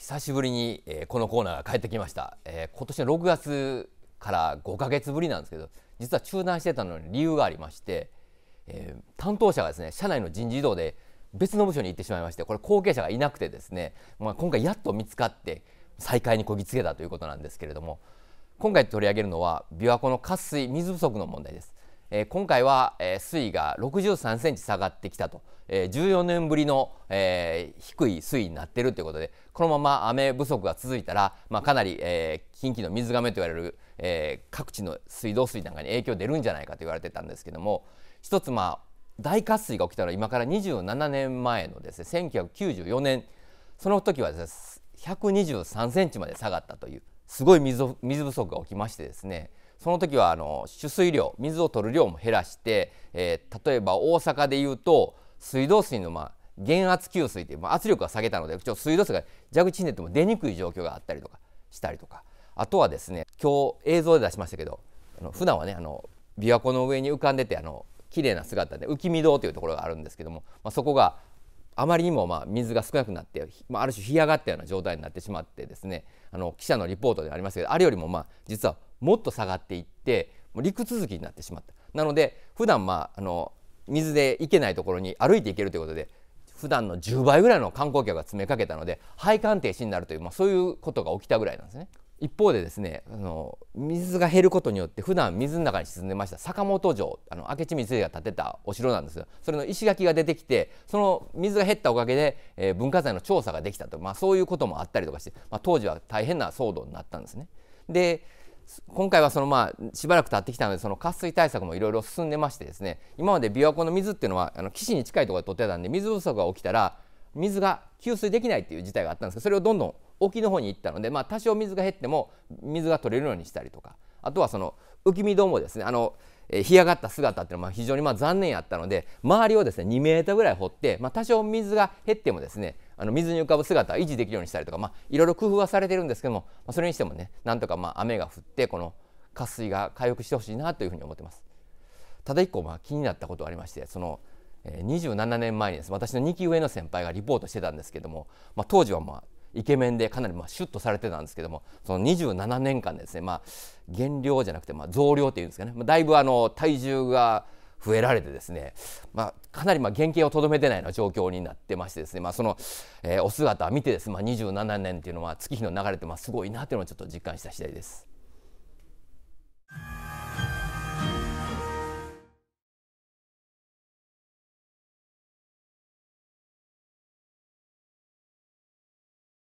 久しぶりに、えー、このコーナーが帰ってきました、えー、今年の6月から5ヶ月ぶりなんですけど実は中断してたのに理由がありまして、えー、担当者がですね社内の人事異動で別の部署に行ってしまいましてこれ後継者がいなくてですね、まあ、今回やっと見つかって再開にこぎつけたということなんですけれども今回取り上げるのは琵琶湖の渇水水不足の問題です。え今回は、え水位が63センチ下がってきたと、え14年ぶりの、え低い水位になっているということでこのまま雨不足が続いたら、まあ、かなり、え近畿の水がめと言われる、え各地の水道水なんかに影響出るんじゃないかと言われてたんですけども一つまあ大渇水が起きたのは今から27年前のですね1994年その時はですね123センチまで下がったというすごい水水不足が起きましてですねその時はあの取水量水を取る量も減らして、えー、例えば大阪でいうと水道水の、まあ、減圧給水という、まあ、圧力は下げたのでちょ水道水が蛇口ひねっても出にくい状況があったりとかしたりとかあとはですね今日映像で出しましたけどあの普段はねあの琵琶湖の上に浮かんでてあの綺麗な姿で浮見堂というところがあるんですけども、まあ、そこがあまりにもまあ水が少なくなって、まあ、ある種干上がったような状態になってしまってですねあの記者のリポートでありましたけどあれよりもまあ実はもっと下がっていってもう陸続きになってしまったなので普段まああの水で行けないところに歩いて行けるということで普段の10倍ぐらいの観光客が詰めかけたので廃管停止になるという、まあ、そういうことが起きたぐらいなんですね。一方でですねあの水が減ることによって普段水の中に沈んでました坂本城あの明智光秀が建てたお城なんですよそれの石垣が出てきてその水が減ったおかげで、えー、文化財の調査ができたと、まあ、そういうこともあったりとかして、まあ、当時は大変な騒動になったんですね。で今回はそのまあしばらく経ってきたのでその渇水対策もいろいろ進んでましてですね今まで琵琶湖の水っていうのはあの岸に近いところで取ってたんで水不足が起きたら水が給水できないっていう事態があったんですけどそれをどんどん沖の方に行ったので、まあ、多少水が減っても水が取れるようにしたりとかあとはその浮見堂もですねあの干上がった姿っていうのは非常にまあ残念やったので周りをですね2メートルぐらい掘って、まあ、多少水が減ってもですねあの水に浮かぶ姿維持できるようにしたりとか、まあ、いろいろ工夫はされてるんですけども、まあ、それにしてもねなんとかまあ雨が降ってこの渇水が回復してほしいなというふうに思ってます。ただ一個まあ気になったことありましてその27年前にです私の2期上の先輩がリポートしてたんですけども、まあ、当時はまあイケメンでかなりまあシュッとされてたんですけどもその27年間ですね、まあ、減量じゃなくてまあ増量っていうんですかね、まあ、だいぶあの体重が増えられてですね、まあ、かなりまあ原型をとどめてないような状況になってましてですね、まあ、その、えー、お姿見てですまあ、27年っていうのは月日の流れてまあすごいなというのをちょっと実感した次第です。